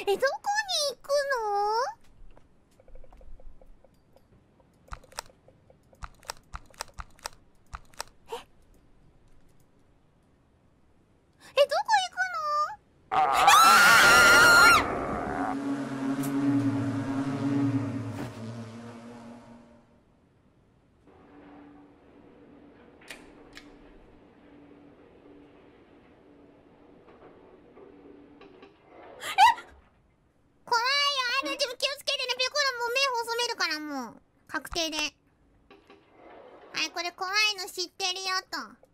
えどこに行くのもう確定ではいこれ怖いの知ってるよと